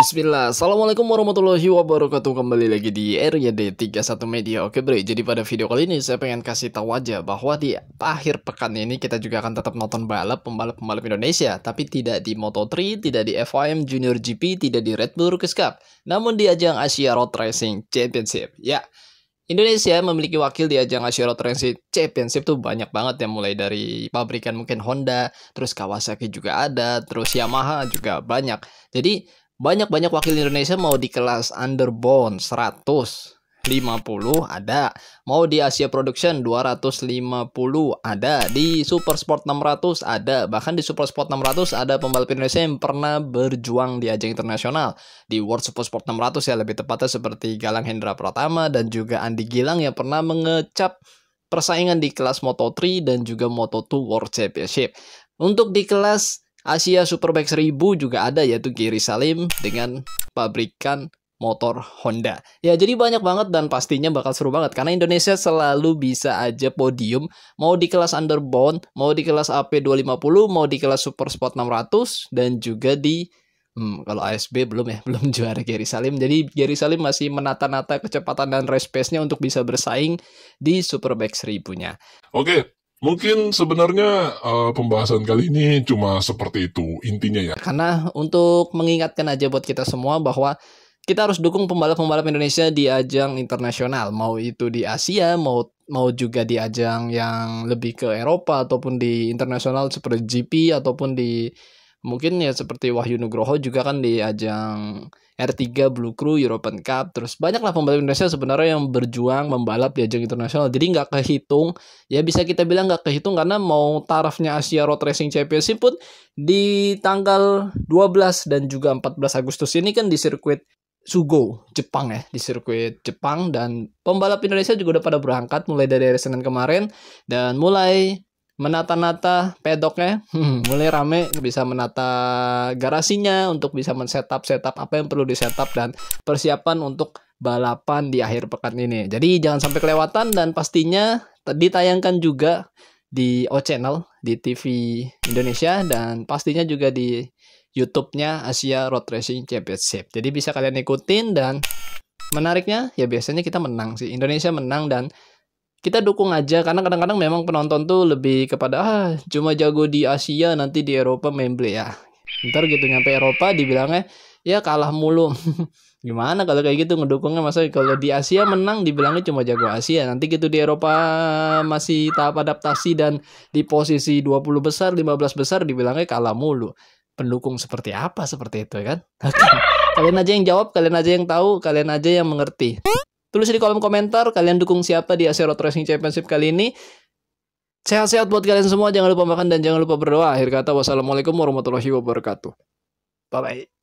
Bismillah, Assalamualaikum warahmatullahi wabarakatuh Kembali lagi di RYD31 Media Oke bro, jadi pada video kali ini saya pengen kasih tahu aja Bahwa di akhir pekan ini kita juga akan tetap nonton balap Pembalap-pembalap Indonesia Tapi tidak di Moto3, tidak di FIM Junior GP, tidak di Red Bull Rookies Cup Namun di ajang Asia Road Racing Championship Ya, Indonesia memiliki wakil di ajang Asia Road Racing Championship tuh banyak banget ya mulai dari pabrikan mungkin Honda, terus Kawasaki juga ada, terus Yamaha juga banyak. Jadi banyak-banyak wakil Indonesia mau di kelas underbone 100. 50 ada, mau di Asia Production 250 ada, di Super Sport 600 ada, bahkan di Super Sport 600 ada pembalap Indonesia yang pernah berjuang di ajang internasional. Di World Super Sport 600 ya lebih tepatnya seperti Galang Hendra Pratama dan juga Andi Gilang yang pernah mengecap persaingan di kelas Moto3 dan juga Moto2 World Championship. Untuk di kelas Asia Superbike 1000 juga ada yaitu Giri Salim dengan pabrikan motor Honda. Ya jadi banyak banget dan pastinya bakal seru banget karena Indonesia selalu bisa aja podium mau di kelas underbound, mau di kelas AP250, mau di kelas Super Sport 600 dan juga di hmm, kalau ASB belum ya, belum juara Gary Salim. Jadi Gary Salim masih menata-nata kecepatan dan race pace-nya untuk bisa bersaing di Superbike 1000-nya. Oke, Mungkin sebenarnya uh, pembahasan kali ini cuma seperti itu intinya ya. Karena untuk mengingatkan aja buat kita semua bahwa kita harus dukung pembalap-pembalap Indonesia di ajang internasional, mau itu di Asia, mau mau juga di ajang yang lebih ke Eropa ataupun di internasional seperti GP ataupun di mungkin ya seperti Wahyu Nugroho juga kan di ajang R3 Blue Crew European Cup terus banyaklah pembalap Indonesia sebenarnya yang berjuang membalap di ajang internasional jadi nggak kehitung ya bisa kita bilang nggak kehitung karena mau tarafnya Asia Road Racing Championship pun di tanggal 12 dan juga 14 Agustus ini kan di sirkuit Sugo, Jepang ya, di sirkuit Jepang dan pembalap Indonesia juga udah pada berangkat mulai dari hari Senin kemarin dan mulai menata-nata pedoknya hmm, mulai rame bisa menata garasinya untuk bisa men-setup setup apa yang perlu di-setup dan persiapan untuk balapan di akhir pekan ini. Jadi jangan sampai kelewatan dan pastinya ditayangkan juga di O Channel di TV Indonesia dan pastinya juga di YouTube-nya Asia Road Racing Championship. Jadi bisa kalian ikutin dan menariknya ya biasanya kita menang sih. Indonesia menang dan kita dukung aja karena kadang-kadang memang penonton tuh lebih kepada ah cuma jago di Asia nanti di Eropa memble ya ntar gitu nyampe Eropa dibilangnya ya kalah mulu gimana kalau kayak gitu ngedukungnya masa kalau di Asia menang dibilangnya cuma jago Asia nanti gitu di Eropa masih tahap adaptasi dan di posisi 20 besar 15 besar dibilangnya kalah mulu pendukung seperti apa seperti itu kan kalian aja yang jawab kalian aja yang tahu kalian aja yang mengerti Tulis di kolom komentar kalian dukung siapa di Asia Road Racing Championship kali ini. Sehat-sehat buat kalian semua, jangan lupa makan dan jangan lupa berdoa. Akhir kata, wassalamualaikum warahmatullahi wabarakatuh. Bye-bye.